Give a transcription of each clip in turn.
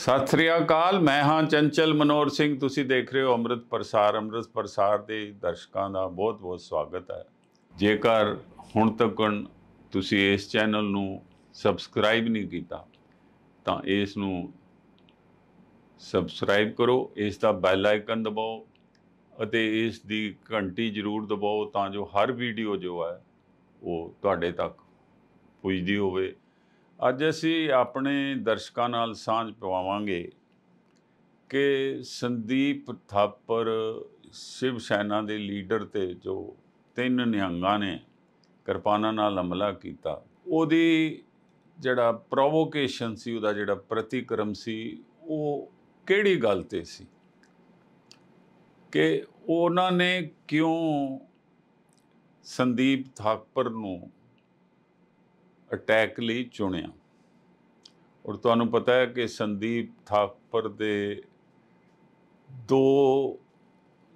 ਸਤਿ ਸ੍ਰੀ ਅਕਾਲ ਮੈਂ ਹਾਂ ਚੰਚਲ ਮਨੋਰ ਸਿੰਘ ਤੁਸੀਂ ਦੇਖ ਰਹੇ ਹੋ ਅੰਮ੍ਰਿਤ ਪ੍ਰਸਾਰ ਅੰਮ੍ਰਿਤ ਪ੍ਰਸਾਰ ਦੇ ਦਰਸ਼ਕਾਂ ਦਾ ਬਹੁਤ-ਬਹੁਤ ਸਵਾਗਤ ਹੈ ਜੇਕਰ ਹੁਣ ਤੱਕ ਤੁਸੀਂ ਇਸ ਚੈਨਲ ਨੂੰ ਸਬਸਕ੍ਰਾਈਬ ਨਹੀਂ ਕੀਤਾ ਤਾਂ ਇਸ ਨੂੰ ਸਬਸਕ੍ਰਾਈਬ ਕਰੋ ਇਸ ਦਾ ਬੈਲ ਆਈਕਨ ਦਬਾਓ ਅਤੇ ਇਸ ਦੀ ਘੰਟੀ ਜ਼ਰੂਰ ਦਬਾਓ ਤਾਂ ਜੋ ਹਰ ਵੀਡੀਓ ਜੋ ਹੈ ਉਹ ਤੁਹਾਡੇ ਤੱਕ ਪੁੱਜਦੀ ਹੋਵੇ ਅੱਜ ਅਸੀਂ ਆਪਣੇ ਦਰਸ਼ਕਾਂ ਨਾਲ ਸਾਂਝ ਪਵਾਵਾਂਗੇ ਕਿ ਸੰਦੀਪ ਥਾਪਰ ਸ਼ਿਵ ਸੈਨਾ ਦੇ ਲੀਡਰ ਤੇ ਜੋ ਤਿੰਨ ਨਿਹੰਗਾਂ ਨੇ ਕਿਰਪਾਨਾਂ ਨਾਲ ਹਮਲਾ ਕੀਤਾ ਉਹਦੀ ਜਿਹੜਾ ਪ੍ਰੋਵੋਕੇਸ਼ਨ ਸੀ ਉਹਦਾ ਜਿਹੜਾ ਪ੍ਰਤੀਕਰਮ ਸੀ ਉਹ ਕਿਹੜੀ ਗੱਲ ਤੇ ਸੀ ਕਿ ਉਹਨਾਂ ਨੇ ਕਿਉਂ ਸੰਦੀਪ ਥਾਪਰ ਨੂੰ ਅਟੈਕ ਲਈ ਚੁਣਿਆ ਔਰ ਤੁਹਾਨੂੰ ਪਤਾ ਹੈ ਕਿ ਸੰਦੀਪ ਥਾਪਰ ਦੇ ਦੋ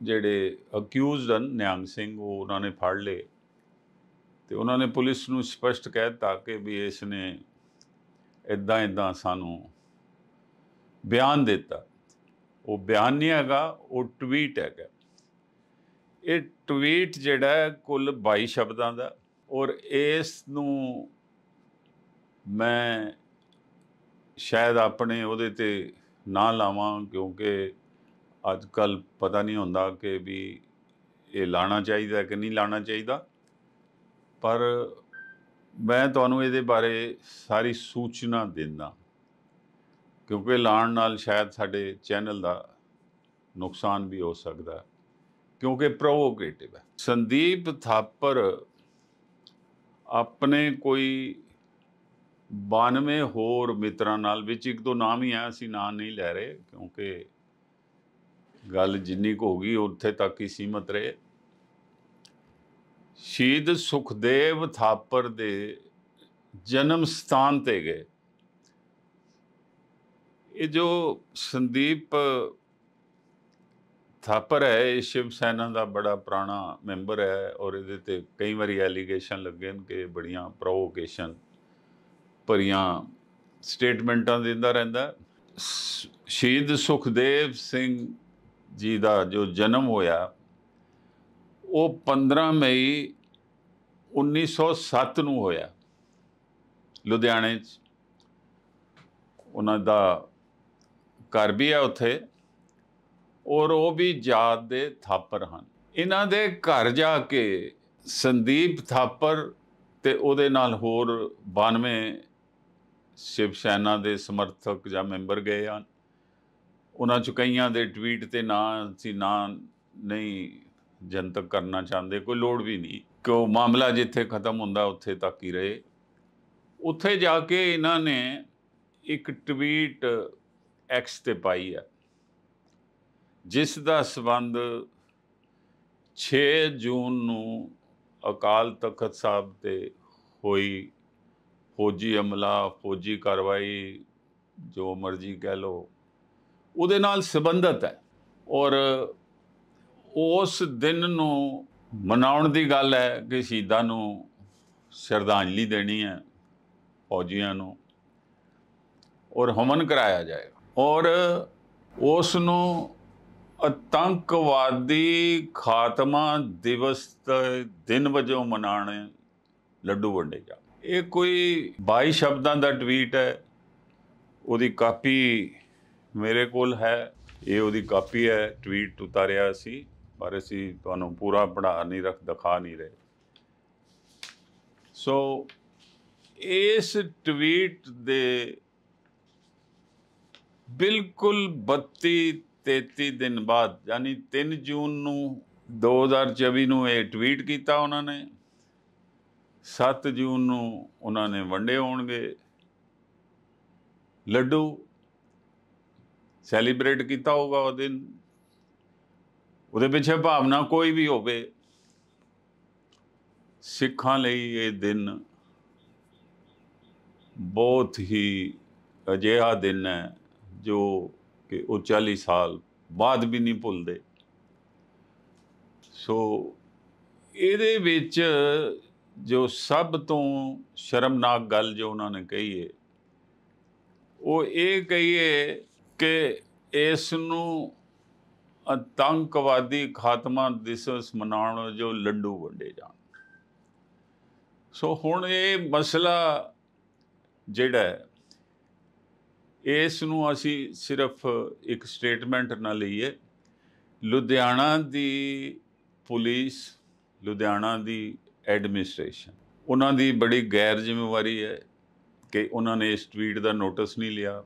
ਜਿਹੜੇ ਅਕਿਊਜ਼ਡ ਹਨ ਨਿਆਂਗ ਸਿੰਘ ਉਹ ਉਹਨਾਂ ਨੇ ਫੜ ਲਏ ਤੇ ਉਹਨਾਂ ਨੇ ਪੁਲਿਸ ਨੂੰ ਸਪਸ਼ਟ ਕਹਿ ਦਿੱਤਾ ਕਿ ਵੀ ਇਸ ਨੇ ਇਦਾਂ ਇਦਾਂ ਸਾਨੂੰ ਬਿਆਨ ਦਿੱਤਾ ਉਹ ਬਿਆਨ ਨਹੀਂ ਹੈਗਾ ਉਹ ਟਵੀਟ ਹੈਗਾ ਇਹ ਟਵੀਟ ਜਿਹੜਾ ਕੁੱਲ 22 ਸ਼ਬਦਾਂ ਦਾ ਔਰ ਇਸ ਨੂੰ ਮੈਂ ਸ਼ਾਇਦ ਆਪਣੇ ਉਹਦੇ ਤੇ ਨਾ ਲਾਵਾਂ ਕਿਉਂਕਿ ਅੱਜ ਕੱਲ ਪਤਾ ਨਹੀਂ ਹੁੰਦਾ ਕਿ ਵੀ ਇਹ ਲਾਣਾ ਚਾਹੀਦਾ ਕਿ ਨਹੀਂ ਲਾਣਾ ਚਾਹੀਦਾ ਪਰ ਮੈਂ ਤੁਹਾਨੂੰ ਇਹਦੇ ਬਾਰੇ ਸਾਰੀ ਸੂਚਨਾ ਦਿੰਦਾ ਕਿਉਂਕਿ ਲਾਣ ਨਾਲ ਸ਼ਾਇਦ ਸਾਡੇ ਚੈਨਲ ਦਾ ਨੁਕਸਾਨ ਵੀ ਹੋ ਸਕਦਾ ਕਿਉਂਕਿ ਪ੍ਰੋਵੋਕੇਟਿਵ ਹੈ ਸੰਦੀਪ ਥਾਪਰ ਆਪਣੇ ਕੋਈ 92 ਹੋਰ ਮਿੱਤਰਾਂ ਨਾਲ ਵਿੱਚ ਇੱਕ ਦੋ ਨਾਮ ਹੀ ਆ ਅਸੀਂ ਨਾਂ ਨਹੀਂ ਲੈ ਰਹੇ ਕਿਉਂਕਿ ਗੱਲ ਜਿੰਨੀ ਕੋ ਹੋ ਗਈ ਉੱਥੇ ਤੱਕ ਹੀ ਸੀਮਤ ਰਹੇ ਸ਼ੀਦ ਸੁਖਦੇਵ ਥਾਪਰ ਦੇ ਜਨਮ ਸਥਾਨ ਤੇ ਗਏ ਇਹ ਜੋ ਸੰਦੀਪ ਥਾਪਰ ਹੈ ਇਹ ਸ਼ਿਵ ਸੈਨਾ ਦਾ ਬੜਾ ਪੁਰਾਣਾ ਮੈਂਬਰ ਹੈ ਔਰ ਇਹਦੇ ਤੇ ਕਈ ਵਾਰੀ ਐਲੀਗੇਸ਼ਨ ਲੱਗੇ ਨੇ ਕਿ ਬੜੀਆਂ ਪ੍ਰੋਵੋਕੇਸ਼ਨ ਭਰੀਆਂ ਸਟੇਟਮੈਂਟਾਂ ਦਿੰਦਾ ਰਹਿੰਦਾ ਸ਼ਹੀਦ ਸੁਖਦੇਵ ਸਿੰਘ ਜੀ ਦਾ ਜੋ ਜਨਮ ਹੋਇਆ ਉਹ 15 ਮਈ 1907 ਨੂੰ ਹੋਇਆ ਲੁਧਿਆਣੇ 'ਚ ਉਹਨਾਂ ਦਾ ਘਰ ਵੀ ਹੈ ਉੱਥੇ ਔਰ ਉਹ ਵੀ ਜਾਤ ਦੇ ਥਾਪਰ ਹਨ ਇਹਨਾਂ ਦੇ ਘਰ ਜਾ ਕੇ ਸੰਦੀਪ ਥਾਪਰ ਤੇ ਉਹਦੇ ਨਾਲ ਹੋਰ 92 ਸ਼ਿਵ ਸੈਨਾ ਦੇ ਸਮਰਥਕ ਜਾਂ ਮੈਂਬਰ ਗਏ ਹਨ ਉਹਨਾਂ ਚ ਕਈਆਂ ਦੇ ਟਵੀਟ ਤੇ ਨਾਂ ਸੀ ਨਾਂ ਨਹੀਂ ਜਨਤਕ ਕਰਨਾ ਚਾਹੁੰਦੇ ਕੋਈ ਲੋੜ ਵੀ ਨਹੀਂ ਕਿ ਉਹ ਮਾਮਲਾ ਜਿੱਥੇ ਖਤਮ ਹੁੰਦਾ ਉੱਥੇ ਤੱਕ ਹੀ ਰਹੇ ਉੱਥੇ ਜਾ ਕੇ ਇਹਨਾਂ ਨੇ ਇੱਕ ਟਵੀਟ ਐਕਸ ਤੇ ਪਾਈ ਹੈ ਜਿਸ ਦਾ ਸਬੰਧ 6 ਜੂਨ ਨੂੰ ਅਕਾਲ ਤਖਤ ਸਾਹਿਬ ਤੇ ਹੋਈ ਫੌਜੀ ਅਮਲਾ ਫੌਜੀ ਕਾਰਵਾਈ ਜੋ ਮਰਜ਼ੀ ਕਹਿ ਲੋ ਉਹਦੇ ਨਾਲ ਸੰਬੰਧਤ ਹੈ ਔਰ ਉਸ ਦਿਨ ਨੂੰ ਮਨਾਉਣ ਦੀ ਗੱਲ ਹੈ ਕਿ ਸ਼ਹੀਦਾਂ ਨੂੰ ਸ਼ਰਧਾਂਜਲੀ ਦੇਣੀ ਹੈ ਫੌਜੀਆਂ ਨੂੰ ਔਰ ਹਮਨ ਕਰਾਇਆ ਜਾਏਗਾ ਔਰ ਉਸ ਨੂੰ ਅਤੰਕਵਾਦੀ ਖਾਤਮਾ ਦਿਵਸ ਦਿਨ ਵਜੋਂ ਮਨਾਣ ਲੱਡੂ ਵੰਡੇ ਜਾ ਇਹ ਕੋਈ 22 ਸ਼ਬਦਾਂ ਦਾ ਟਵੀਟ ਹੈ ਉਹਦੀ ਕਾਪੀ ਮੇਰੇ ਕੋਲ ਹੈ ਇਹ ਉਹਦੀ ਕਾਪੀ ਹੈ ਟਵੀਟ ਉਤਾਰਿਆ ਸੀ ਪਰ ਅਸੀਂ ਤੁਹਾਨੂੰ ਪੂਰਾ ਪੜਾ ਨਹੀਂ ਰੱਖ ਦਿਖਾ ਨਹੀਂ ਰਹੇ ਸੋ ਇਸ ਟਵੀਟ ਦੇ ਬਿਲਕੁਲ 32 33 ਦਿਨ ਬਾਅਦ ਯਾਨੀ 3 ਜੂਨ ਨੂੰ 2024 ਨੂੰ ਇਹ ਟਵੀਟ ਕੀਤਾ ਉਹਨਾਂ ਨੇ 7 ਜੂਨ ਨੂੰ ਉਹਨਾਂ ਨੇ ਵੰਡੇ ਹੋਣਗੇ ਲੱਡੂ ਸੈਲੀਬ੍ਰੇਟ ਕੀਤਾ ਹੋਗਾ ਉਹ ਦਿਨ ਉਹਦੇ ਪਿੱਛੇ ਭਾਵਨਾ ਕੋਈ ਵੀ ਹੋਵੇ ਸਿੱਖਾਂ ਲਈ ਇਹ ਦਿਨ ਬਹੁਤ ਹੀ ਅਜਿਹਾ ਦਿਨ ਹੈ ਜੋ ਕਿ ਉਹ 40 ਸਾਲ ਬਾਅਦ ਵੀ ਨਹੀਂ ਭੁੱਲਦੇ ਸੋ ਇਹਦੇ ਵਿੱਚ ਜੋ ਸਭ ਤੋਂ ਸ਼ਰਮਨਾਕ ਗੱਲ ਜੋ ਉਹਨਾਂ ਨੇ ਕਹੀ ਹੈ ਉਹ ਇਹ ਕਹੀਏ ਕਿ ਇਸ ਨੂੰ ਅਤੰਕਵਾਦੀ ਖਾਤਮਾ ਦਿਸਸ ਮਨਾਉਣ ਜੋ ਲੱਡੂ ਵੰਡੇ ਜਾਣ ਸੋ ਹੁਣ ਇਹ ਮਸਲਾ ਜਿਹੜਾ ਇਸ ਨੂੰ ਅਸੀਂ ਸਿਰਫ ਇੱਕ ਸਟੇਟਮੈਂਟ ਨਾਲ ਲਈਏ ਲੁਧਿਆਣਾ ਦੀ ਪੁਲਿਸ ਲੁਧਿਆਣਾ ਦੀ ਐਡਮਿਨਿਸਟ੍ਰੇਸ਼ਨ ਉਹਨਾਂ ਦੀ ਬੜੀ ਗੈਰ ਜ਼ਿੰਮੇਵਾਰੀ ਹੈ ਕਿ ਉਹਨਾਂ ਨੇ ਇਸ ਟਵੀਟ ਦਾ ਨੋਟਿਸ ਨਹੀਂ ਲਿਆ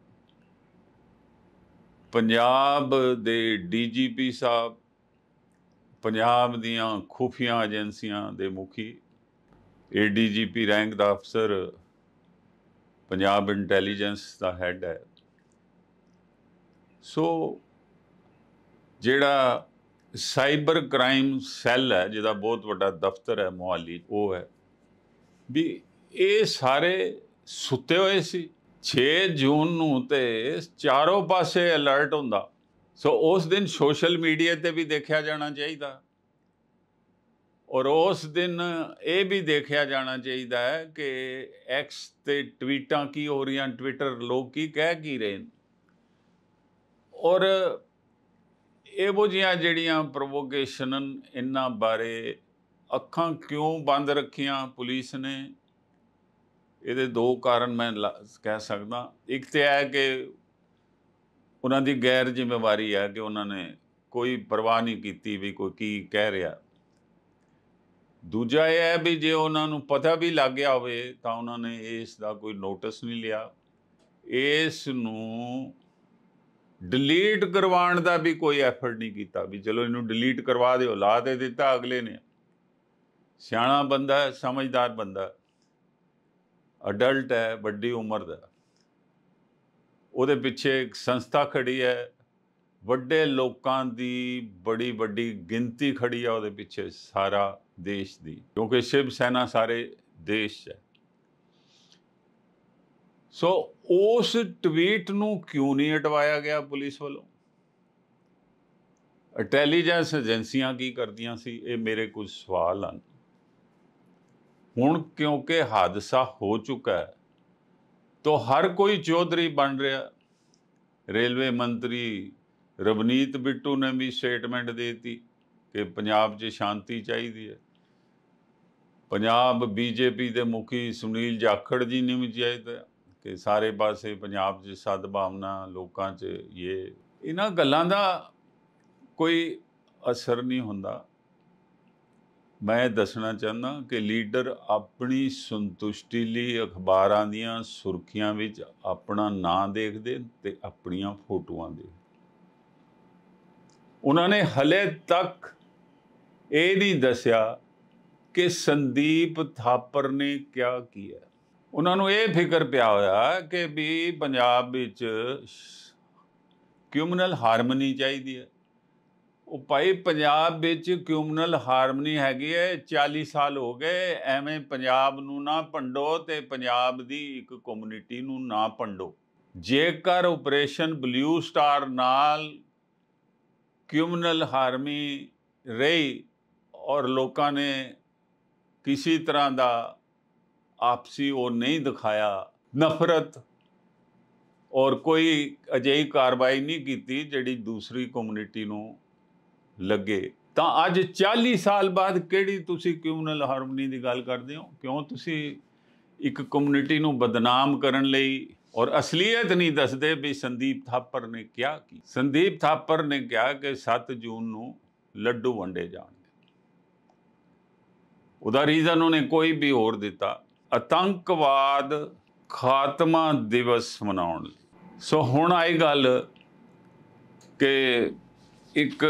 ਪੰਜਾਬ ਦੇ ਡੀਜੀਪੀ ਸਾਹਿਬ ਪੰਜਾਬ ਦੀਆਂ ਖੁਫੀਆ ਏਜੰਸੀਆਂ ਦੇ ਮੁਖੀ ਏਡੀਜੀਪੀ ਰੈਂਕ ਦਾ ਅਫਸਰ ਪੰਜਾਬ ਇੰਟੈਲੀਜੈਂਸ ਦਾ ਹੈੱਡ ਹੈ ਸੋ ਜਿਹੜਾ ਸਾਈਬਰ ਕ੍ਰਾਈਮ ਸੈੱਲ ਹੈ ਜਿਹਦਾ ਬਹੁਤ ਵੱਡਾ ਦਫ਼ਤਰ ਹੈ ਮੁਹਾਲੀ ਉਹ ਹੈ ਵੀ ਇਹ ਸਾਰੇ ਸੁੱਤੇ ਹੋਏ ਸੀ 6 ਜੂਨ ਨੂੰ ਤੇ ਚਾਰੋਂ ਪਾਸੇ ਅਲਰਟ ਹੁੰਦਾ ਸੋ ਉਸ ਦਿਨ ਸੋਸ਼ਲ ਮੀਡੀਆ ਤੇ ਵੀ ਦੇਖਿਆ ਜਾਣਾ ਚਾਹੀਦਾ ਔਰ ਉਸ ਦਿਨ ਇਹ ਵੀ ਦੇਖਿਆ ਜਾਣਾ ਚਾਹੀਦਾ ਹੈ ਕਿ ਐਕਸ ਤੇ ਟਵੀਟਾਂ ਕੀ ਹੋ ਰਹੀਆਂ ਟਵਿੱਟਰ ਲੋਕ ਕੀ ਕਹਿ ਕੀ ਰਹੇ ਔਰ ਇਹੋ ਜਿਹੀਆਂ ਜਿਹੜੀਆਂ ਪ੍ਰੋਵੋਕੇਸ਼ਨ ਇਹਨਾਂ ਬਾਰੇ ਅੱਖਾਂ ਕਿਉਂ ਬੰਦ ਰੱਖੀਆਂ ਪੁਲਿਸ ਨੇ ਇਹਦੇ ਦੋ ਕਾਰਨ ਮੈਂ ਕਹਿ ਸਕਦਾ ਇੱਕ ਤੇ ਹੈ ਕਿ ਉਹਨਾਂ ਦੀ ਗੈਰ ਜ਼ਿੰਮੇਵਾਰੀ ਹੈ ਕਿ ਉਹਨਾਂ ਨੇ ਕੋਈ ਪਰਵਾਹ ਨਹੀਂ ਕੀਤੀ ਵੀ ਕੋਈ ਕੀ ਕਹਿ ਰਿਹਾ ਦੂਜਾ ਇਹ ਹੈ ਵੀ ਜੇ ਉਹਨਾਂ ਨੂੰ ਪਤਾ ਵੀ ਲੱਗ ਗਿਆ ਹੋਵੇ ਤਾਂ ਉਹਨਾਂ ਨੇ ਇਸ ਦਾ ਕੋਈ ਨੋਟਿਸ ਨਹੀਂ ਲਿਆ ਇਸ ਨੂੰ ਡਿਲੀਟ ਕਰਵਾਉਣ ਦਾ ਵੀ ਕੋਈ ਐਫਰਟ ਨਹੀਂ ਕੀਤਾ ਵੀ ਚਲੋ ਇਹਨੂੰ ਡਿਲੀਟ ਕਰਵਾ ਦਿਓ ਲਾ ਦੇ ਦਿੱਤਾ ਅਗਲੇ ਨੇ ਸਿਆਣਾ ਬੰਦਾ ਹੈ ਸਮਝਦਾਰ ਬੰਦਾ ਹੈ ਅਡਲਟ ਹੈ ਵੱਡੀ ਉਮਰ ਦਾ ਉਹਦੇ ਪਿੱਛੇ ਇੱਕ ਸੰਸਥਾ ਖੜੀ ਹੈ ਵੱਡੇ ਲੋਕਾਂ ਦੀ ਬੜੀ ਵੱਡੀ ਗਿਣਤੀ ਖੜੀ ਆ ਉਹਦੇ ਪਿੱਛੇ ਸਾਰਾ ਦੇਸ਼ ਦੀ ਕਿਉਂਕਿ ਸ਼ਿਵ ਸੈਨਾ ਸਾਰੇ ਦੇਸ਼ ਹੈ ਸੋ ਉਸ ਟਵੀਟ ਨੂੰ ਕਿਉਂ ਨਹੀਂ ਹਟਵਾਇਆ ਗਿਆ ਪੁਲਿਸ ਵੱਲੋਂ ਇੰਟੈਲੀਜੈਂਸ ਏਜੰਸੀਆਂ ਕੀ ਕਰਦੀਆਂ ਸੀ ਇਹ ਮੇਰੇ ਕੁਝ ਸਵਾਲ ਹਨ ਹੁਣ ਕਿਉਂਕਿ ਹਾਦਸਾ ਹੋ ਚੁੱਕਾ ਹੈ ਤਾਂ ਹਰ ਕੋਈ ਚੌਧਰੀ ਬਣ ਰਿਹਾ ਰੇਲਵੇ ਮੰਤਰੀ ਰਵਨੀਤ ਬਿੱਟੂ ਨੇ ਵੀ ਸਟੇਟਮੈਂਟ ਦਿੱਤੀ ਕਿ ਪੰਜਾਬ 'ਚ ਸ਼ਾਂਤੀ ਚਾਹੀਦੀ ਹੈ ਪੰਜਾਬ ਬੀਜੇਪੀ ਦੇ ਮੁਖੀ ਸੁਨੀਲ ਜਾਖੜ ਜੀ ਨੇ ਵੀ ਜਾਇਦਾ ਕਿ ਸਾਰੇ ਪਾਸੇ ਪੰਜਾਬ 'ਚ ਸਦਭਾਵਨਾ ਲੋਕਾਂ 'ਚ ਇਹ ਇਹਨਾਂ ਗੱਲਾਂ ਦਾ ਕੋਈ ਅਸਰ ਨਹੀਂ ਹੁੰਦਾ ਮੈਂ ਦੱਸਣਾ ਚਾਹੁੰਦਾ ਕਿ ਲੀਡਰ ਆਪਣੀ ਸੰਤੁਸ਼ਟੀ ਲਈ ਅਖਬਾਰਾਂ ਦੀਆਂ ਸੁਰਖੀਆਂ ਵਿੱਚ ਆਪਣਾ ਨਾਂ ਦੇਖਦੇ ਤੇ ਆਪਣੀਆਂ ਫੋਟੋਆਂ ਦੇ ਉਹਨਾਂ ਨੇ ਹਲੇ ਤੱਕ ਇਹ ਨਹੀਂ ਦੱਸਿਆ ਕਿ ਸੰਦੀਪ ਥਾਪਰ ਨੇ ਕੀ ਕੀਤਾ ਉਹਨਾਂ ਨੂੰ ਇਹ ਫਿਕਰ ਪਿਆ ਹੋਇਆ ਕਿ ਵੀ ਪੰਜਾਬ ਵਿੱਚ ਕਿਊਮਨਲ ਹਾਰਮਨੀ ਚਾਹੀਦੀ ਹੈ ਉਹ ਭਾਈ ਪੰਜਾਬ ਵਿੱਚ ਕਿਊਮਨਲ ਹਾਰਮਨੀ ਹੈਗੀ ਹੈ 40 ਸਾਲ ਹੋ ਗਏ ਐਵੇਂ ਪੰਜਾਬ ਨੂੰ ਨਾ ਭੰਡੋ ਤੇ ਪੰਜਾਬ ਦੀ ਇੱਕ ਕਮਿਊਨਿਟੀ ਨੂੰ ਨਾ ਭੰਡੋ ਜੇਕਰ ਆਪਰੇਸ਼ਨ ਬਲੂ ਸਟਾਰ ਨਾਲ ਕਿਊਮਨਲ ਹਾਰਮੀ ਰਹੀ ਔਰ ਲੋਕਾਂ ਨੇ ਕਿਸੇ ਤਰ੍ਹਾਂ ਦਾ ਆਪਸੀ ਉਹ ਨਹੀਂ ਦਿਖਾਇਆ ਨਫ਼ਰਤ ਔਰ ਕੋਈ ਅਜਿਹੀ ਕਾਰਵਾਈ ਨਹੀਂ ਕੀਤੀ ਜਿਹੜੀ ਦੂਸਰੀ ਕਮਿਊਨਿਟੀ ਨੂੰ ਲੱਗੇ ਤਾਂ ਅੱਜ 40 ਸਾਲ ਬਾਅਦ ਕਿਹੜੀ ਤੁਸੀਂ ਕਮਿਊਨਲ ਹਾਰਮਨੀ ਦੀ ਗੱਲ ਕਰਦੇ ਹੋ ਕਿਉਂ ਤੁਸੀਂ ਇੱਕ ਕਮਿਊਨਿਟੀ ਨੂੰ ਬਦਨਾਮ ਕਰਨ ਲਈ ਔਰ ਅਸਲੀਅਤ ਨਹੀਂ ਦੱਸਦੇ ਵੀ ਸੰਦੀਪ ਥਾਪਰ ਨੇ ਕਿਹਾ ਕੀ ਸੰਦੀਪ ਥਾਪਰ ਨੇ ਕਿਹਾ ਕਿ 7 ਜੂਨ ਨੂੰ ਲੱਡੂ ਵੰਡੇ ਜਾਣਗੇ ਉਹਦਾ ਰੀਜ਼ਨ ਉਹਨੇ ਕੋਈ ਵੀ ਹੋਰ ਦਿੱਤਾ ਆਤੰਕਵਾਦ ਖਾਤਮਾ ਦਿਵਸ ਮਨਾਉਣ ਲਈ ਸੋ ਹੁਣ ਆਈ ਗੱਲ ਕਿ ਇੱਕ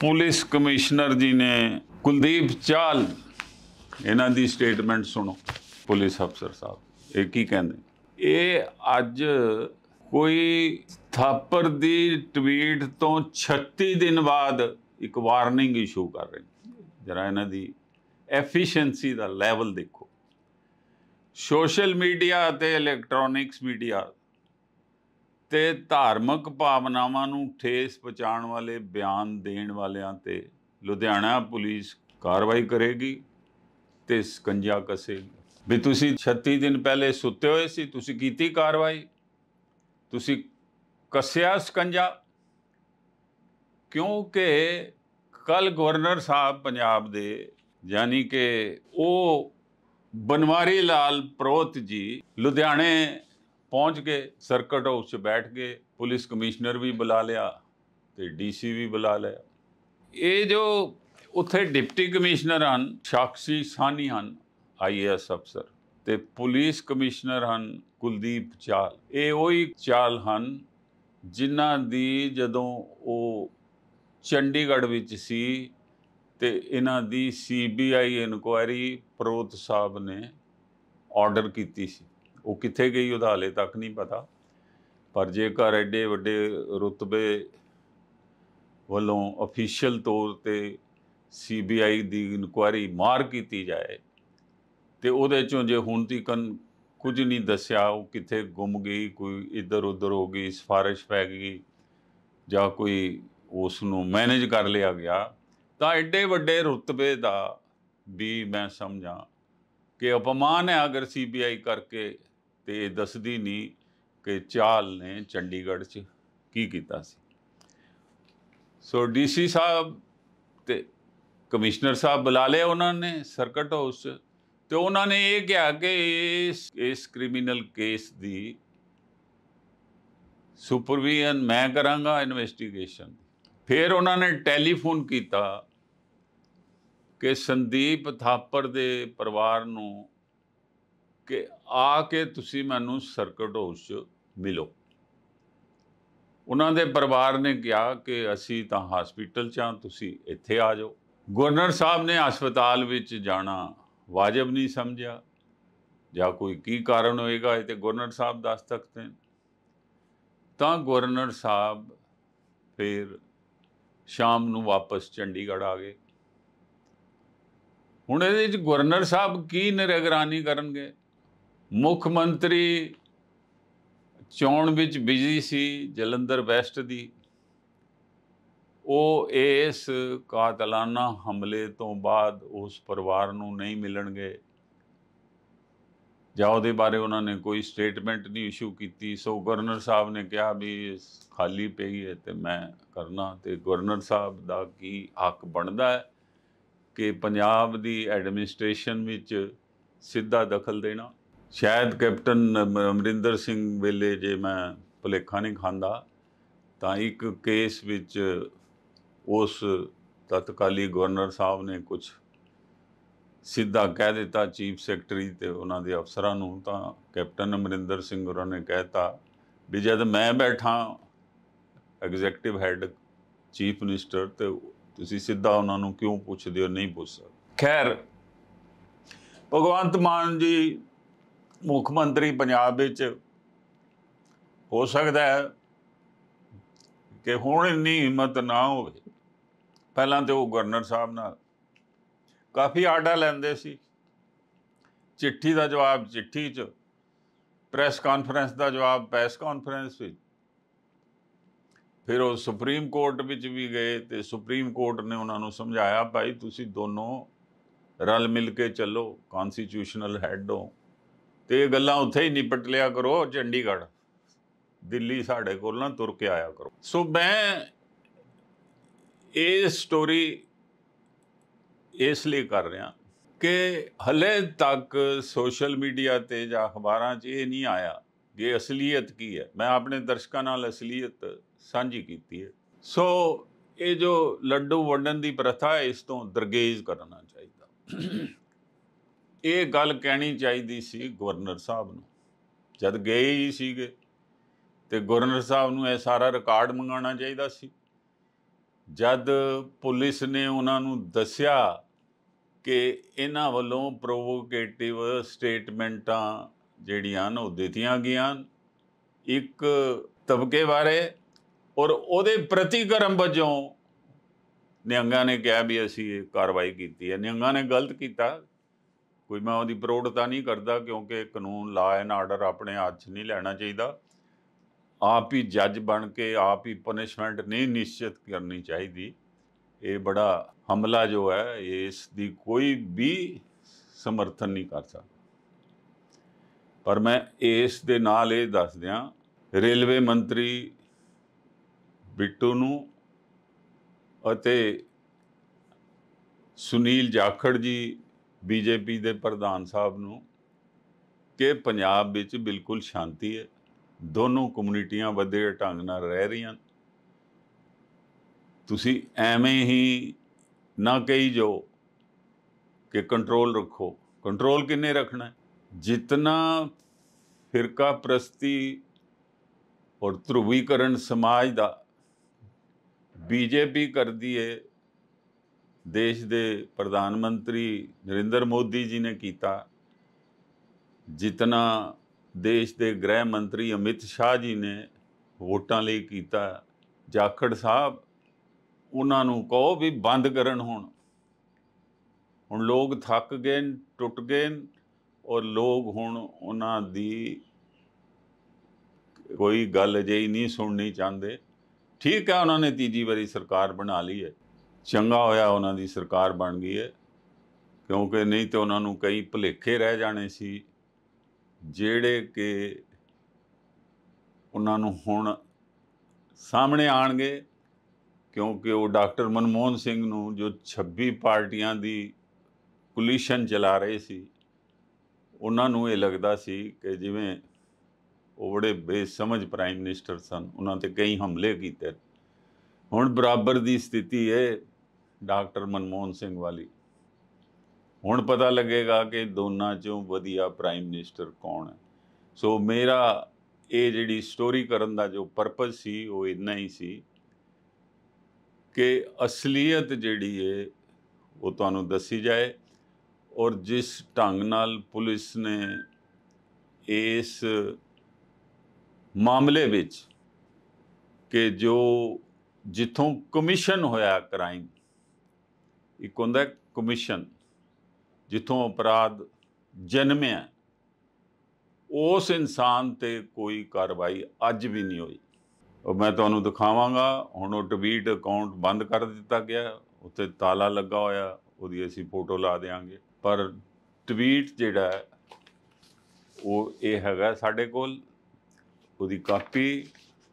ਪੁਲਿਸ ਕਮਿਸ਼ਨਰ ਜੀ ਨੇ ਕੁਲਦੀਪ ਚਾਲ ਇਹਨਾਂ ਦੀ ਸਟੇਟਮੈਂਟ ਸੁਣੋ ਪੁਲਿਸ ਅਫਸਰ ਸਾਹਿਬ ਇਹ ਕੀ ਕਹਿੰਦੇ ਇਹ ਅੱਜ ਕੋਈ ਥਾਪਰ ਦੀ ਟਵੀਟ ਤੋਂ 36 ਦਿਨ ਬਾਅਦ ਇੱਕ ਵਾਰਨਿੰਗ ਇਸ਼ੂ ਕਰ ਰਹੇ ਜਰਾ ਇਹਨਾਂ ਦੀ ਐਫੀਸ਼ੀਐਂਸੀ ਦਾ ਲੈਵਲ ਦੇਖੋ ਸੋਸ਼ਲ ਮੀਡੀਆ ਤੇ ਇਲੈਕਟ੍ਰੋਨਿਕਸ ਮੀਡੀਆ ਤੇ ਧਾਰਮਿਕ ਭਾਵਨਾਵਾਂ ਨੂੰ ਠੇਸ ਪਹੁੰਚਾਉਣ ਵਾਲੇ ਬਿਆਨ ਦੇਣ ਵਾਲਿਆਂ ਤੇ ਲੁਧਿਆਣਾ ਪੁਲਿਸ ਕਾਰਵਾਈ ਕਰੇਗੀ ਤੇ ਸਕੰਜਾ ਕਸੇਗੀ ਵੀ ਤੁਸੀਂ 36 ਦਿਨ ਪਹਿਲੇ ਸੁੱਤੇ ਹੋਏ ਸੀ ਤੁਸੀਂ ਕੀਤੀ ਕਾਰਵਾਈ ਤੁਸੀਂ ਕਸਿਆ ਸਕੰਜਾ ਕਿਉਂਕਿ ਕੱਲ ਗਵਰਨਰ ਸਾਹਿਬ ਪੰਜਾਬ ਦੇ ਯਾਨੀ ਕਿ ਉਹ ਬਨਵਾਰੀ ਲਾਲ ਪ੍ਰੋਤ ਜੀ ਲੁਧਿਆਣੇ ਪਹੁੰਚ ਕੇ ਸਰਕਟ ਹਾਊਸ 'ਚ ਬੈਠ ਕੇ ਪੁਲਿਸ ਕਮਿਸ਼ਨਰ ਵੀ ਬੁਲਾ ਲਿਆ ਤੇ ਡੀਸੀ ਵੀ ਬੁਲਾ ਲਿਆ ਇਹ ਜੋ ਉੱਥੇ ਡਿਪਟੀ ਕਮਿਸ਼ਨਰ ਹਨ ਸ਼ਾਕਸ਼ੀ ਸਾਨੀ ਹਨ ਆਈਐਸ ਅਫਸਰ ਤੇ ਪੁਲਿਸ ਕਮਿਸ਼ਨਰ ਹਨ ਕੁਲਦੀਪ ਚਾਲ ਇਹ ਉਹੀ ਚਾਲ ਹਨ ਜਿਨ੍ਹਾਂ ਦੀ ਜਦੋਂ ਉਹ ਚੰਡੀਗੜ੍ਹ ਵਿੱਚ ਸੀ ਤੇ ਇਹਨਾਂ ਦੀ ਸੀਬੀਆਈ ਇਨਕੁਆਇਰੀ ਪ੍ਰੋਤ ਸਾਹਿਬ ਨੇ ਆਰਡਰ ਕੀਤੀ ਸੀ ਉਹ ਕਿੱਥੇ ਗਈ ਉਹਦਾ ਹਾਲੇ ਤੱਕ ਨਹੀਂ ਪਤਾ ਪਰ ਜੇਕਰ ਐਡੇ ਵੱਡੇ ਰੁਤਬੇ ਵੱਲੋਂ ਅਫੀਸ਼ੀਅਲ ਤੌਰ ਤੇ ਸੀਬੀਆਈ ਦੀ ਇਨਕੁਆਇਰੀ ਮਾਰ ਕੀਤੀ ਜਾਏ ਤੇ ਉਹਦੇ ਚੋਂ ਜੇ ਹੁਣ ਤੀਕ ਕੁਝ ਨਹੀਂ ਦੱਸਿਆ ਉਹ ਕਿੱਥੇ ਗੁੰਮ ਗਈ ਕੋਈ ਇੱਧਰ ਉੱਧਰ ਹੋ ਗਈ ਸਫਾਰਿਸ਼ ਪੈ ਗਈ ਜਾਂ ਕੋਈ ਉਸ ਨੂੰ ਮੈਨੇਜ ਕਰ ਲਿਆ ਗਿਆ ਤਾਂ ਐਡੇ ਵੱਡੇ ਰੁਤਬੇ ਦਾ ਵੀ ਮੈਂ ਸਮਝਾਂ ਕਿ ਅਪਮਾਨ ਹੈ ਅਗਰ ਸੀਬੀਆਈ ਕਰਕੇ ਤੇ ਇਹ ਦੱਸਦੀ ਨਹੀਂ ਕਿ ਚਾਲ ਨੇ ਚੰਡੀਗੜ੍ਹ 'ਚ ਕੀ ਕੀਤਾ ਸੀ ਸੋ ਡੀਸੀ ਸਾਹਿਬ ਤੇ ਕਮਿਸ਼ਨਰ ਸਾਹਿਬ ਬੁਲਾ ਲਏ ਉਹਨਾਂ ਨੇ ਸਰਕਟ ਹਾਊਸ ਤੇ ਉਹਨਾਂ ਨੇ ਇਹ ਕਿਹਾ ਕਿ ਇਸ ਇਸ ਕ੍ਰਿਮੀਨਲ ਕੇਸ ਦੀ ਸੁਪਰਵੀਜ਼ਨ ਮੈਂ ਕਰਾਂਗਾ ਇਨਵੈਸਟੀਗੇਸ਼ਨ ਫਿਰ ਉਹਨਾਂ ਨੇ ਟੈਲੀਫੋਨ ਕੀਤਾ ਕਿ ਸੰਦੀਪ ਥਾਪਰ ਦੇ ਪਰਿਵਾਰ ਨੂੰ ਕਿ ਆ ਕੇ ਤੁਸੀਂ ਮੈਨੂੰ ਸਰਕਟ ਹਾਊਸ 'ਚ ਮਿਲੋ ਉਹਨਾਂ ਦੇ ਪਰਿਵਾਰ ਨੇ ਕਿਹਾ ਕਿ ਅਸੀਂ ਤਾਂ ਹਸਪੀਟਲ 'ਚ ਆ ਤੁਸੀਂ ਇੱਥੇ ਆ ਜਾਓ ਗਵਰਨਰ ਸਾਹਿਬ ਨੇ ਹਸਪਤਾਲ ਵਿੱਚ ਜਾਣਾ ਵਾਜਬ ਨਹੀਂ ਸਮਝਿਆ ਜਾਂ ਕੋਈ ਕੀ ਕਾਰਨ ਹੋਏਗਾ ਇਹ ਤੇ ਗਵਰਨਰ ਸਾਹਿਬ ਦੱਸ ਸਕਦੇ ਤਾਂ ਗਵਰਨਰ ਸਾਹਿਬ ਫਿਰ ਸ਼ਾਮ ਨੂੰ ਵਾਪਸ ਚੰਡੀਗੜ੍ਹ ਆ ਗਏ ਹੁਣ ਇਹਦੇ ਵਿੱਚ ਗਵਰਨਰ ਸਾਹਿਬ ਕੀ ਨਿਗਰਾਨੀ ਕਰਨਗੇ ਮੁੱਖ ਮੰਤਰੀ ਚੋਣ ਵਿੱਚ ਬਿਜ਼ੀ ਸੀ ਜਲੰਧਰ ਵੈਸਟ ਦੀ ਉਹ ਇਸ ਕਾਤਲਾਨਾ ਹਮਲੇ ਤੋਂ ਬਾਅਦ ਉਸ ਪਰਿਵਾਰ ਨੂੰ ਨਹੀਂ ਮਿਲਣਗੇ ਜਾਂ ਉਹਦੇ ਬਾਰੇ ਉਹਨਾਂ ਨੇ ਕੋਈ ਸਟੇਟਮੈਂਟ ਨਹੀਂ ਇਸ਼ੂ ਕੀਤੀ ਸੋ ਗਵਰਨਰ ਸਾਹਿਬ ਨੇ ਕਿਹਾ ਵੀ ਖਾਲੀ ਪਈ ਹੈ ਤੇ ਮੈਂ ਕਰਨਾ ਤੇ ਗਵਰਨਰ ਸਾਹਿਬ ਦਾ ਕੀ ਹੱਕ ਬਣਦਾ ਹੈ ਕਿ ਪੰਜਾਬ ਦੀ ਐਡਮਿਨਿਸਟ੍ਰੇਸ਼ਨ ਵਿੱਚ ਸਿੱਧਾ ਦਖਲ ਦੇਣਾ ਸ਼ਾਇਦ ਕੈਪਟਨ ਅਮਰਿੰਦਰ ਸਿੰਘ ਵੇਲੇ ਜੇ ਮੈਂ ਭੁਲੇਖਾ ਨਹੀਂ ਖਾਂਦਾ ਤਾਂ ਇੱਕ ਕੇਸ ਵਿੱਚ ਉਸ ਤਤਕਾਲੀ ਗਵਰਨਰ ਸਾਹਿਬ ਨੇ ਕੁਝ ਸਿੱਧਾ ਕਹਿ ਦਿੱਤਾ ਚੀਫ ਸੈਕਟਰੀ ਤੇ ਉਹਨਾਂ ਦੇ ਅਫਸਰਾਂ ਨੂੰ ਤਾਂ ਕੈਪਟਨ ਅਮਰਿੰਦਰ ਸਿੰਘ ਉਹਨਾਂ ਨੇ ਕਹਿਤਾ ਵੀ ਜਦ ਮੈਂ ਬੈਠਾ ਐਗਜ਼ੈਕਟਿਵ ਹੈਡ ਚੀਫ ਮਿਨਿਸਟਰ ਤੇ ਤੁਸੀਂ ਸਿੱਧਾ ਉਹਨਾਂ ਨੂੰ ਕਿਉਂ ਪੁੱਛਦੇ ਹੋ ਨਹੀਂ ਪੁੱਛ ਸਕਦੇ ਖੈਰ ਭਗਵੰਤ ਮਾਨ ਜੀ ਮੁੱਖ ਮੰਤਰੀ ਪੰਜਾਬ ਵਿੱਚ ਹੋ ਸਕਦਾ ਹੈ ਕਿ ਹੁਣ ਇੰਨੀ ਹਿੰਮਤ ਨਾ ਹੋਵੇ ਪਹਿਲਾਂ ਤੇ ਉਹ ਗਵਰਨਰ ਸਾਹਿਬ ਨਾਲ ਕਾਫੀ ਆਰਡਰ ਲੈਂਦੇ ਸੀ ਚਿੱਠੀ ਦਾ ਜਵਾਬ ਚਿੱਠੀ 'ਚ ਪ੍ਰੈਸ ਕਾਨਫਰੰਸ ਦਾ ਜਵਾਬ ਪ੍ਰੈਸ ਕਾਨਫਰੰਸ ਵਿੱਚ ਫਿਰ ਉਹ ਸੁਪਰੀਮ ਕੋਰਟ ਵਿੱਚ ਵੀ ਗਏ ਤੇ ਸੁਪਰੀਮ ਕੋਰਟ ਨੇ ਉਹਨਾਂ ਨੂੰ ਸਮਝਾਇਆ ਭਾਈ ਤੁਸੀਂ ਦੋਨੋਂ ਰਲ ਮਿਲ ਕੇ ਚੱਲੋ ਕਨਸਟੀਟਿਊਸ਼ਨਲ ਹੈੱਡ ਹੋ ਤੇ ਇਹ ਗੱਲਾਂ ਉੱਥੇ ਹੀ ਨਿਪਟ ਲਿਆ ਕਰੋ ਚੰਡੀਗੜ੍ਹ ਦਿੱਲੀ ਸਾਡੇ ਕੋਲ ਨਾ ਤੁਰ ਕੇ ਆਇਆ ਕਰੋ ਸੋ ਮੈਂ ਇਹ ਸਟੋਰੀ ਇਸ ਲਈ ਕਰ ਰਿਹਾ ਕਿ ਹਲੇ ਤੱਕ ਸੋਸ਼ਲ ਮੀਡੀਆ ਤੇ ਜਾਂ ਅਖਬਾਰਾਂ 'ਚ ਇਹ ਨਹੀਂ ਆਇਆ ਇਹ ਅਸਲੀਅਤ ਕੀ ਹੈ ਮੈਂ ਆਪਣੇ ਦਰਸ਼ਕਾਂ ਨਾਲ ਅਸਲੀਅਤ ਸਾਂਝੀ ਕੀਤੀ ਹੈ ਸੋ ਇਹ ਜੋ ਲੱਡੂ ਵੰਡਣ ਦੀ ਪ੍ਰਥਾ ਹੈ ਇਸ ਤੋਂ ਦਰਗੇਜ਼ ਕਰਨਾ ਚਾਹੀਦਾ ਇਹ ਗੱਲ ਕਹਿਣੀ ਚਾਹੀਦੀ ਸੀ ਗਵਰਨਰ ਸਾਹਿਬ ਨੂੰ ਜਦ ਗਏ ਹੀ ਸੀਗੇ ਤੇ ਗਵਰਨਰ ਸਾਹਿਬ ਨੂੰ ਇਹ ਸਾਰਾ ਰਿਕਾਰਡ ਮੰਗਾਉਣਾ ਚਾਹੀਦਾ ਸੀ ਜਦ ਪੁਲਿਸ ਨੇ ਉਹਨਾਂ ਨੂੰ ਦੱਸਿਆ ਕਿ ਇਹਨਾਂ ਵੱਲੋਂ ਪ੍ਰੋਵੋਕੇਟਿਵ ਸਟੇਟਮੈਂਟਾਂ ਜਿਹੜੀਆਂ ਉਹ ਦਿੱਤੀਆਂ ਗਈਆਂ ਇੱਕ ਤਬਕੇ ਬਾਰੇ ਔਰ ਉਹਦੇ ਪ੍ਰਤੀਕਰਮ ਵਜੋਂ ਨਿਹੰਗਾਂ ਨੇ ਕਿਹਾ ਵੀ ਅਸੀਂ ਇਹ ਕਾਰਵਾਈ ਕੀਤੀ ਹੈ ਨਿਹੰਗਾਂ ਨੇ ਗਲਤ ਕੀਤਾ ਕੋਈ ਮੈਂ ਉਹਦੀ ਪ੍ਰੋੜਤਾ ਨਹੀਂ ਕਰਦਾ ਕਿਉਂਕਿ ਕਾਨੂੰਨ ਲਾ ਐਂਡ ਆਰਡਰ ਆਪਣੇ ਹੱਥ 'ਚ ਨਹੀਂ ਲੈਣਾ ਚਾਹੀਦਾ ਆਪ ਹੀ ਜੱਜ ਬਣ ਕੇ ਆਪ ਹੀ ਪਨਿਸ਼ਮੈਂਟ ਨਹੀਂ ਨਿਸ਼ਚਿਤ ਕਰਨੀ ਚਾਹੀਦੀ ਇਹ ਬੜਾ ਹਮਲਾ ਜੋ ਹੈ ਇਸ ਦੀ ਕੋਈ ਵੀ ਸਮਰਥਨ ਨਹੀਂ ਕਰ ਸਕਦਾ ਪਰ ਮੈਂ ਇਸ ਦੇ ਨਾਲ ਇਹ ਦੱਸ ਦਿਆਂ ਰੇਲਵੇ ਮੰਤਰੀ ਬਿੱਟੂ ਨੂੰ ਅਤੇ ਸੁਨੀਲ ਜਾਖੜ ਜੀ ਬੀਜੇਪੀ ਦੇ ਪ੍ਰਧਾਨ ਸਾਹਿਬ ਨੂੰ ਕਿ ਪੰਜਾਬ ਵਿੱਚ ਬਿਲਕੁਲ ਸ਼ਾਂਤੀ ਹੈ ਦੋਨੋਂ ਕਮਿਊਨਿਟੀਆਂ ਵਧੇ ਢੰਗ ਨਾਲ ਰਹਿ ਰਹੀਆਂ ਤੁਸੀਂ ਐਵੇਂ ਹੀ ਨਾ ਕਹੀ ਜੋ ਕਿ ਕੰਟਰੋਲ ਰੱਖੋ ਕੰਟਰੋਲ ਕਿੰਨੇ ਰੱਖਣਾ ਜਿਤਨਾ ਫਿਰਕਾ ਪ੍ਰਸਤੀ ਔਰ ਧਰੂਵੀਕਰਨ ਸਮਾਜ ਦਾ ਬੀਜੇਪੀ ਕਰਦੀ ਏ ਦੇਸ਼ ਦੇ ਪ੍ਰਧਾਨ ਮੰਤਰੀ ਨਰਿੰਦਰ ਮੋਦੀ ਜੀ ਨੇ ਕੀਤਾ ਜਿਤਨਾ ਦੇਸ਼ ਦੇ ਗ੍ਰਹਿ ਮੰਤਰੀ ਅਮਿਤ ਸ਼ਾਹ ਜੀ ਨੇ ਵੋਟਾਂ ਲਈ ਕੀਤਾ ਜਾਖੜ ਸਾਹਿਬ ਉਹਨਾਂ ਨੂੰ ਕਹੋ ਵੀ ਬੰਦ ਕਰਨ ਹੁਣ ਹੁਣ ਲੋਕ ਥੱਕ ਗਏ ਟੁੱਟ ਗਏ ਔਰ ਲੋਕ ਹੁਣ ਉਹਨਾਂ ਦੀ ਕੋਈ ਗੱਲ ਜਈ ਨਹੀਂ ਸੁਣਨੀ ਚਾਹੁੰਦੇ ਠੀਕ ਹੈ ਉਹਨਾਂ ਨੇ ਤੀਜੀ ਵਾਰੀ ਸਰਕਾਰ ਬਣਾ ਲਈ ਹੈ ਚੰਗਾ ਹੋਇਆ ਉਹਨਾਂ ਦੀ ਸਰਕਾਰ ਬਣ ਗਈ ਹੈ ਕਿਉਂਕਿ ਨਹੀਂ ਤੇ ਉਹਨਾਂ ਨੂੰ ਕਈ ਭੁਲੇਖੇ ਰਹਿ ਜਾਣੇ ਸੀ ਜਿਹੜੇ ਕਿ ਉਹਨਾਂ ਨੂੰ ਹੁਣ ਸਾਹਮਣੇ ਆਣਗੇ ਕਿਉਂਕਿ ਉਹ ਡਾਕਟਰ ਮਨਮੋਹਨ ਸਿੰਘ ਨੂੰ ਜੋ 26 ਪਾਰਟੀਆਂ ਦੀ ਕੋਲੀਸ਼ਨ ਚਲਾ ਰਹੇ ਸੀ ਉਹਨਾਂ ਨੂੰ ਇਹ ਲੱਗਦਾ ਸੀ ਕਿ ਜਿਵੇਂ ਉਹ ਬੜੇ ਬੇਸਮਝ ਪ੍ਰਾਈਮ ਮਿਨਿਸਟਰ ਸਨ ਉਹਨਾਂ ਤੇ ਕਈ ਹਮਲੇ ਕੀਤੇ ਹੁਣ ਬਰਾਬਰ ਦੀ ਸਥਿਤੀ ਹੈ ਡਾਕਟਰ ਮਨਮੋਹਨ ਸਿੰਘ ਵਾਲੀ ਹੁਣ ਪਤਾ ਲੱਗੇਗਾ ਕਿ ਦੋਨਾਂ ਚੋਂ ਵਧੀਆ ਪ੍ਰਾਈਮ ਮਿਨਿਸਟਰ ਕੌਣ ਹੈ ਸੋ ਮੇਰਾ ਇਹ ਜਿਹੜੀ ਸਟੋਰੀ ਕਰਨ ਦਾ ਜੋ ਪਰਪਸ ਸੀ ਉਹ ਇੰਨਾ ਹੀ ਸੀ ਕਿ ਅਸਲੀਅਤ ਜਿਹੜੀ ਹੈ ਉਹ ਤੁਹਾਨੂੰ ਦੱਸੀ ਜਾਏ ਔਰ ਜਿਸ ਢੰਗ ਨਾਲ ਪੁਲਿਸ ਨੇ ਇਸ ਮਾਮਲੇ ਵਿੱਚ ਕਿ ਜੋ ਜਿੱਥੋਂ ਕਮਿਸ਼ਨ ਹੋਇਆ ਕ੍ਰਾਈਮ ਇੱਕ ਹੁੰਦਾ ਕਮਿਸ਼ਨ ਜਿੱਥੋਂ ਅਪਰਾਧ ਜਨਮਿਆ ਉਸ ਇਨਸਾਨ ਤੇ ਕੋਈ ਕਾਰਵਾਈ ਅੱਜ ਵੀ ਨਹੀਂ ਹੋਈ ਉਹ ਮੈਂ ਤੁਹਾਨੂੰ ਦਿਖਾਵਾਂਗਾ ਹੁਣ ਉਹ ਟਵੀਟ ਅਕਾਊਂਟ ਬੰਦ ਕਰ ਦਿੱਤਾ ਗਿਆ ਉੱਤੇ ਤਾਲਾ ਲੱਗਾ ਹੋਇਆ ਉਹਦੀ ਅਸੀਂ ਫੋਟੋ ਲਾ ਦੇਾਂਗੇ ਪਰ ਟਵੀਟ ਜਿਹੜਾ ਉਹ ਇਹ ਹੈਗਾ ਸਾਡੇ ਕੋਲ ਉਹਦੀ ਕਾਪੀ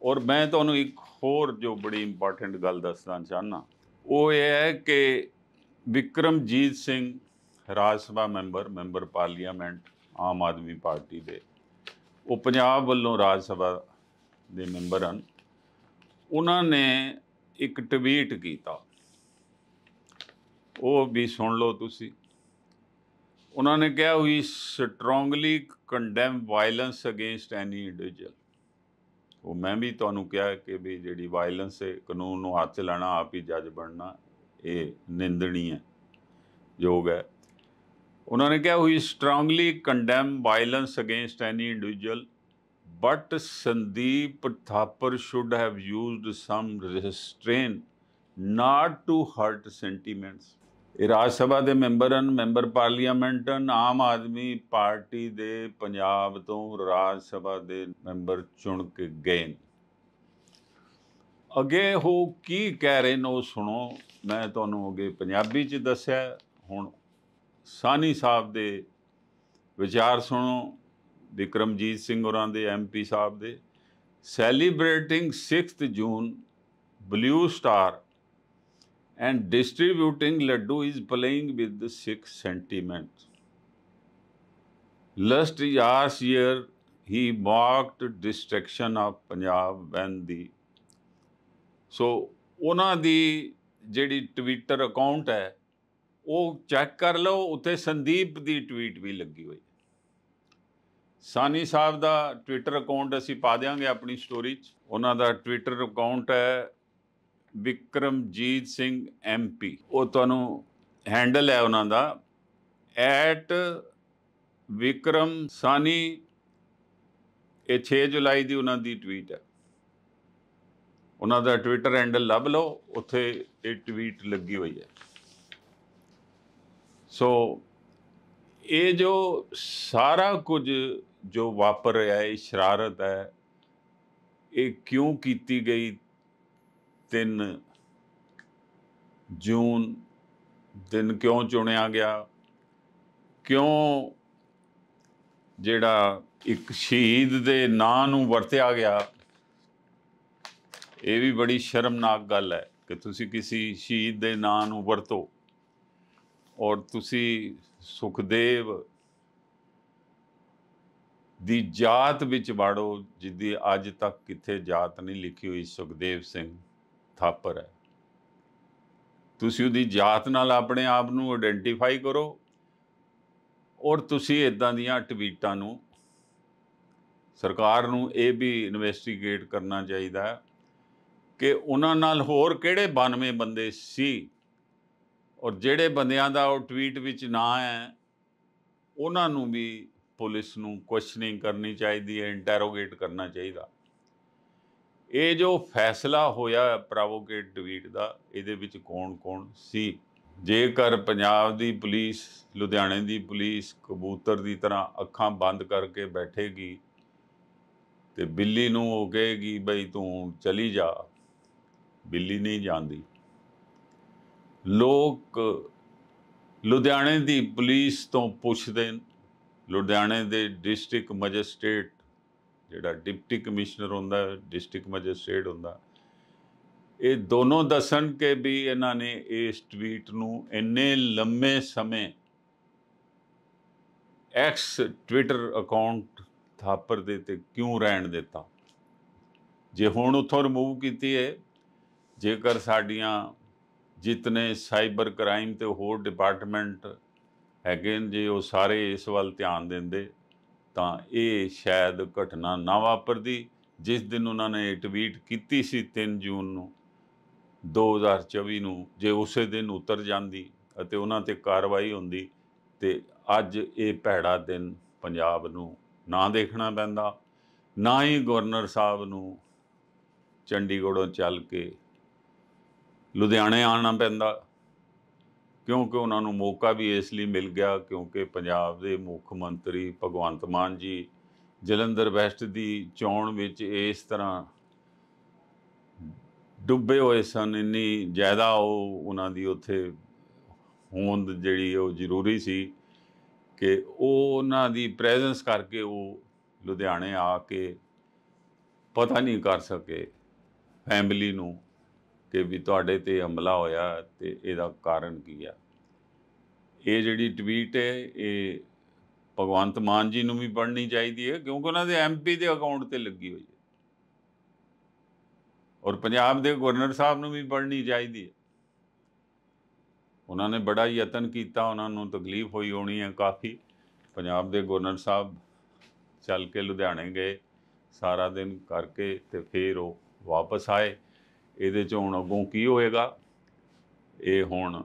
ਔਰ ਮੈਂ ਤੁਹਾਨੂੰ ਇੱਕ ਹੋਰ ਜੋ ਬੜੀ ਇੰਪੋਰਟੈਂਟ ਗੱਲ ਦੱਸਣਾ ਚਾਹਨਾ ਉਹ ਇਹ ਹੈ ਕਿ Vikramjit Singh Raj Sabha member member parliament Aam Aadmi party ਦੇ ਉਹ ਪੰਜਾਬ ਵੱਲੋਂ ਰਾਜ ਸਭਾ ਦੇ ਮੈਂਬਰ ਹਨ ਉਹਨਾਂ ਨੇ ਇੱਕ ਟਵੀਟ ਕੀਤਾ ਉਹ ਵੀ ਸੁਣ ਲਓ ਤੁਸੀਂ ਉਹਨਾਂ ਨੇ ਕਿਹਾ ਵੀ strongly condemn violence against any individual ਉਹ ਮੈਂ ਵੀ ਤੁਹਾਨੂੰ ਕਿਹਾ ਕਿ ਵੀ ਜਿਹੜੀ ਵਾਇਲੈਂਸ ਹੈ ਕਾਨੂੰਨ ਨੂੰ ਹੱਥ ਲੈਣਾ ਆਪ ਹੀ ਜੱਜ ਬਣਨਾ ਇਹ ਨਿੰਦਣੀ ਹੈ ਯੋਗ ਹੈ ਉਹਨਾਂ ਨੇ ਕਿਹਾ ਹੋਈ strongly condemn violence against any individual but Sandeep Thapar should have used some restraint not to hurt sentiments ਇਹ ਰਾਜ ਸਭਾ ਦੇ ਮੈਂਬਰ ਹਨ ਮੈਂਬਰ ਪਾਰਲੀਮੈਂਟ ਹਨ ਆਮ ਆਦਮੀ ਪਾਰਟੀ ਦੇ ਪੰਜਾਬ ਤੋਂ ਰਾਜ ਸਭਾ ਦੇ ਮੈਂਬਰ ਚੁਣ ਕੇ ਗਏ ਅੱਗੇ ਹੋ ਕੀ ਕਹਿ ਰਹੇ ਨੇ ਉਹ ਸੁਣੋ ਮੈਂ ਤੁਹਾਨੂੰ ਅੱਗੇ ਪੰਜਾਬੀ ਚ ਦੱਸਿਆ ਹੁਣ ਸਾਨੀ ਸਾਹਿਬ ਦੇ ਵਿਚਾਰ ਸੁਣੋ ਵਿਕਰਮਜੀਤ ਸਿੰਘ ਹੋਰਾਂ ਦੇ ਐਮਪੀ ਸਾਹਿਬ ਦੇ celebrating 6th June Blue Star and distributing laddu is playing with the sick sentiment. Last year year, he mocked destruction of Punjab when the so ਉਹਨਾਂ ਦੀ ਜਿਹੜੀ ਟਵਿੱਟਰ ਅਕਾਊਂਟ ਹੈ ਉਹ ਚੈੱਕ ਕਰ ਲਓ utthe ਸੰਦੀਪ ਦੀ ਟਵੀਟ ਵੀ ਲੱਗੀ ਹੋਈ ਸਾਨੀ ਸਾਹਿਬ ਦਾ ਟਵਿੱਟਰ ਅਕਾਊਂਟ ਅਸੀਂ ਪਾ ਦੇਵਾਂਗੇ ਆਪਣੀ ਸਟੋਰੀ 'ਚ ਉਹਨਾਂ ਦਾ ਟਵਿੱਟਰ ਅਕਾਊਂਟ ਹੈ ਵਿਕਰਮਜੀਤ ਸਿੰਘ ਐਮਪੀ ਉਹ ਤੁਹਾਨੂੰ ਹੈਂਡਲ ਹੈ ਉਹਨਾਂ ਦਾ ਐਟ ਵਿਕਰਮ ਸਾਨੀ ਇਹ 6 ਜੁਲਾਈ ਦੀ ਉਹਨਾਂ ਦੀ ਟਵੀਟ ਹੈ ਉਹਨਾਂ ਦਾ ਟਵਿੱਟਰ ਹੈਂਡਲ ਲੱਭ ਲਓ ਉੱਥੇ ਇਹ ਟਵੀਟ ਲੱਗੀ ਹੋਈ ਹੈ ਸੋ ਇਹ ਜੋ ਸਾਰਾ ਕੁਝ ਜੋ ਵਾਪਰ ਰਿਹਾ ਹੈ ਸ਼ਰਾਰਤ ਹੈ ਇਹ ਕਿਉਂ ਕੀਤੀ ਗਈ 3 ਜੂਨ ਦਿਨ ਕਿਉਂ ਚੁਣਿਆ ਗਿਆ ਕਿਉਂ ਜਿਹੜਾ ਇੱਕ ਸ਼ਹੀਦ ਦੇ ਨਾਂ ਨੂੰ ਵਰਤਿਆ ਗਿਆ ਇਹ ਵੀ ਬੜੀ ਸ਼ਰਮਨਾਕ ਗੱਲ ਹੈ ਕਿ ਤੁਸੀਂ ਕਿਸੇ ਸ਼ਹੀਦ ਦੇ ਨਾਂ ਨੂੰ ਵਰਤੋ ਔਰ ਤੁਸੀਂ ਸੁਖਦੇਵ ਦੀ ਜਾਤ ਵਿੱਚ ਵਾੜੋ ਜਿੱਦੀ ਅੱਜ ਤੱਕ ਕਿੱਥੇ ਜਾਤ ਨਹੀਂ ਲਿਖੀ ਹੋਈ ਸੁਖਦੇਵ ਸਿੰਘ ਥਾਪਰ ਹੈ ਤੁਸੀਂ ਉਹਦੀ ਜਾਤ ਨਾਲ ਆਪਣੇ ਆਪ ਨੂੰ ਆਇਡੈਂਟੀਫਾਈ ਕਰੋ ਔਰ ਤੁਸੀਂ ਇਦਾਂ ਦੀਆਂ ਟਵੀਟਾਂ ਨੂੰ ਸਰਕਾਰ ਨੂੰ ਇਹ ਵੀ ਇਨਵੈਸਟੀਗੇਟ ਕਰਨਾ ਚਾਹੀਦਾ ਕਿ ਉਹਨਾਂ ਨਾਲ ਹੋਰ ਕਿਹੜੇ 92 ਬੰਦੇ ਸੀ ਔਰ ਜਿਹੜੇ ਬੰਦਿਆਂ ਦਾ ਉਹ ਟਵੀਟ ਵਿੱਚ ਨਾਂ ਹੈ ਉਹਨਾਂ ਨੂੰ ਵੀ ਪੁਲਿਸ ਨੂੰ ਕੁਐਸਚਨਿੰਗ ਕਰਨੀ ਚਾਹੀਦੀ ਹੈ ਇੰਟਰੋਗੇਟ ਕਰਨਾ ਚਾਹੀਦਾ ਇਹ ਜੋ ਫੈਸਲਾ ਹੋਇਆ ਪ੍ਰੋਵੋਕੇਟ ਟਵੀਟ ਦਾ ਇਹਦੇ ਵਿੱਚ ਕੌਣ-ਕੌਣ ਸੀ ਜੇਕਰ ਪੰਜਾਬ ਦੀ ਪੁਲਿਸ ਲੁਧਿਆਣੇ ਦੀ ਪੁਲਿਸ ਕਬੂਤਰ ਦੀ ਤਰ੍ਹਾਂ ਅੱਖਾਂ ਬੰਦ ਕਰਕੇ ਬੈਠੇਗੀ ਤੇ ਬਿੱਲੀ ਨੂੰ ਉਹ ਕਹੇਗੀ ਬਈ ਤੂੰ ਚਲੀ ਜਾ ਬਿੱਲੀ ਨਹੀਂ ਜਾਂਦੀ ਲੋਕ ਲੁਧਿਆਣੇ ਦੀ ਪੁਲਿਸ ਤੋਂ ਪੁੱਛਦੇ ਲੁਧਿਆਣੇ ਦੇ ਡਿਸਟ੍ਰਿਕਟ ਮੈਜਿਸਟ੍ਰੇਟ ਜਿਹੜਾ ਡਿਪਟੀ ਕਮਿਸ਼ਨਰ ਹੁੰਦਾ ਡਿਸਟ੍ਰਿਕਟ ਮੈਜਿਸਟ੍ਰੇਟ ਹੁੰਦਾ ਇਹ ਦੋਨੋਂ ਦੱਸਣ ਕਿ ਵੀ ਇਹਨਾਂ ਨੇ ਇਸ ਟਵੀਟ ਨੂੰ ਇੰਨੇ ਲੰਮੇ ਸਮੇਂ ਐਕਸ ਟਵਿੱਟਰ ਅਕਾਊਂਟ ਥਾਪਰ ਦੇ ਤੇ ਕਿਉਂ ਰਹਿਣ ਦਿੱਤਾ ਜੇ ਹੁਣ ਉਥੋਂ ਰਿਮੂਵ ਕੀਤੀ ਹੈ ਜੇਕਰ ਸਾਡੀਆਂ ਜਿਤਨੇ ਸਾਈਬਰ ਕ੍ਰਾਈਮ ਤੇ ਹੋਰ ਡਿਪਾਰਟਮੈਂਟ ਹੈਗੇ ਜੇ ਉਹ ਸਾਰੇ ਇਸ ਵੱਲ ਧਿਆਨ ਦਿੰਦੇ ਤਾਂ ਇਹ ਸ਼ਾਇਦ ਘਟਨਾ ਨਾ ਵਾਪਰਦੀ ਜਿਸ ਦਿਨ ਉਹਨਾਂ ਨੇ ਟਵੀਟ ਕੀਤੀ ਸੀ 3 ਜੂਨ ਨੂੰ 2024 ਨੂੰ ਜੇ ਉਸੇ ਦਿਨ ਉਤਰ ਜਾਂਦੀ ਅਤੇ ਉਹਨਾਂ ਤੇ ਕਾਰਵਾਈ ਹੁੰਦੀ ਤੇ ਅੱਜ ਇਹ ਭੈੜਾ ਦਿਨ ਪੰਜਾਬ ਨੂੰ ਨਾ ਦੇਖਣਾ ਪੈਂਦਾ ਨਾ ਹੀ ਗਵਰਨਰ ਸਾਹਿਬ ਨੂੰ ਚੰਡੀਗੜ੍ਹੋਂ ਚੱਲ ਕੇ ਲੁਧਿਆਣੇ ਆਉਣਾ ਪੈਂਦਾ ਕਿਉਂਕਿ ਉਹਨਾਂ ਨੂੰ ਮੌਕਾ ਵੀ ਇਸ ਲਈ ਮਿਲ ਗਿਆ ਕਿਉਂਕਿ ਪੰਜਾਬ ਦੇ ਮੁੱਖ ਮੰਤਰੀ ਭਗਵੰਤ ਮਾਨ ਜੀ ਜਲੰਧਰ ਵੈਸਟ ਦੀ ਚੋਣ ਵਿੱਚ ਇਸ ਤਰ੍ਹਾਂ ਡੁੱਬੇ ਹੋਏ ਸਨ ਇੰਨੀ ਜ਼ਿਆਦਾ ਉਹ ਉਹਨਾਂ ਦੀ ਉੱਥੇ ਹੋਂਦ ਜਿਹੜੀ ਉਹ ਜ਼ਰੂਰੀ ਸੀ ਕਿ ਉਹ ਉਹਨਾਂ ਦੀ ਪ੍ਰੈਜ਼ੈਂਸ ਕਰਕੇ ਉਹ ਲੁਧਿਆਣੇ ਆ ਕੇ ਪਤਾ ਨਹੀਂ ਕਰ ਸਕੇ ਫੈਮਿਲੀ ਨੂੰ ਕਿ ਵੀ ਤੁਹਾਡੇ ਤੇ ਹਮਲਾ ਹੋਇਆ ਤੇ ਇਹਦਾ ਕਾਰਨ ਕੀ ਆ ਇਹ ਜਿਹੜੀ ਟਵੀਟ ਹੈ ਇਹ ਭਗਵੰਤ ਮਾਨ ਜੀ ਨੂੰ ਵੀ ਪੜ੍ਹਨੀ ਚਾਹੀਦੀ ਹੈ ਕਿਉਂਕਿ ਉਹਨਾਂ ਦੇ ਐਮਪੀ ਦੇ ਅਕਾਊਂਟ ਤੇ ਲੱਗੀ ਹੋਈ ਹੈ ਔਰ ਪੰਜਾਬ ਦੇ ਗਵਰਨਰ ਸਾਹਿਬ ਨੂੰ ਵੀ ਪੜ੍ਹਨੀ ਚਾਹੀਦੀ ਹੈ ਉਹਨਾਂ ਨੇ ਬੜਾ ਯਤਨ ਕੀਤਾ ਉਹਨਾਂ ਨੂੰ ਤਕਲੀਫ ਹੋਈ ਹੋਣੀ ਹੈ ਕਾਫੀ ਪੰਜਾਬ ਦੇ ਗਵਰਨਰ ਸਾਹਿਬ ਚੱਲ ਕੇ ਲੁਧਿਆਣੇ ਗਏ ਸਾਰਾ ਦਿਨ ਕਰਕੇ ਤੇ ਫੇਰ ਉਹ ਵਾਪਸ ਆਏ ਇਹਦੇ 'ਚ ਹੁਣ ਅੱਗੋਂ ਕੀ ਹੋਏਗਾ ਇਹ ਹੁਣ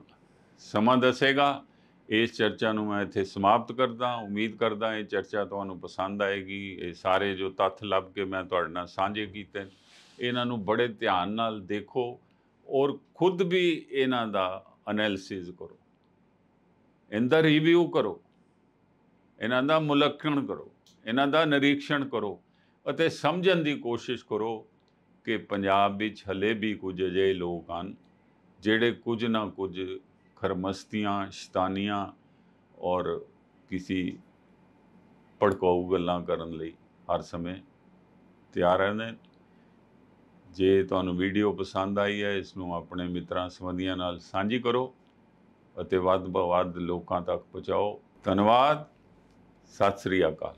ਸਮਾਂ ਦੱਸੇਗਾ ਇਸ ਚਰਚਾ ਨੂੰ ਮੈਂ ਇੱਥੇ ਸਮਾਪਤ ਕਰਦਾ ਉਮੀਦ ਕਰਦਾ ਇਹ ਚਰਚਾ ਤੁਹਾਨੂੰ ਪਸੰਦ ਆਏਗੀ ਇਹ ਸਾਰੇ ਜੋ ਤੱਥ ਲੱਭ ਕੇ ਮੈਂ ਤੁਹਾਡੇ ਨਾਲ ਸਾਂਝੇ ਕੀਤੇ ਇਹਨਾਂ ਨੂੰ ਬੜੇ ਧਿਆਨ ਨਾਲ ਦੇਖੋ ਔਰ ਖੁਦ ਵੀ ਇਹਨਾਂ ਦਾ ਅਨਲਿਸਿਸ ਕਰੋ ਇਹਦਾ ਰਿਵਿਊ ਕਰੋ ਇਹਨਾਂ ਦਾ ਮੁਲਕਣ ਕਰੋ ਇਹਨਾਂ ਦਾ ਨਿਰੀਖਣ ਕਰੋ ਅਤੇ ਸਮਝਣ ਦੀ ਕੋਸ਼ਿਸ਼ ਕਰੋ ਕਿ ਪੰਜਾਬ ਵਿੱਚ ਹਲੇ ਵੀ ਕੁਝ ਅਜਿਹੇ ਲੋਕ ਹਨ ਜਿਹੜੇ ਕੁਝ ਨਾ ਕੁਝ ਖਰਮਸਤੀਆਂ ਸ਼ਤਾਨੀਆਂ ਔਰ ਕਿਸੇ ਪੜਕਾਉ ਗੱਲਾਂ ਕਰਨ ਲਈ ਹਰ ਸਮੇਂ ਤਿਆਰ ਰਹਿੰਦੇ ਜੇ ਤੁਹਾਨੂੰ ਵੀਡੀਓ ਪਸੰਦ ਆਈ ਹੈ ਇਸ ਨੂੰ ਆਪਣੇ ਮਿੱਤਰਾਂ ਸਬੰਧੀਆਂ ਨਾਲ ਸਾਂਝੀ ਕਰੋ ਅਤੇ ਵੱਧ ਤੋਂ ਵੱਧ ਲੋਕਾਂ ਤੱਕ ਪਹੁੰਚਾਓ ਧੰਨਵਾਦ ਸਤਿ ਸ੍ਰੀ ਅਕਾਲ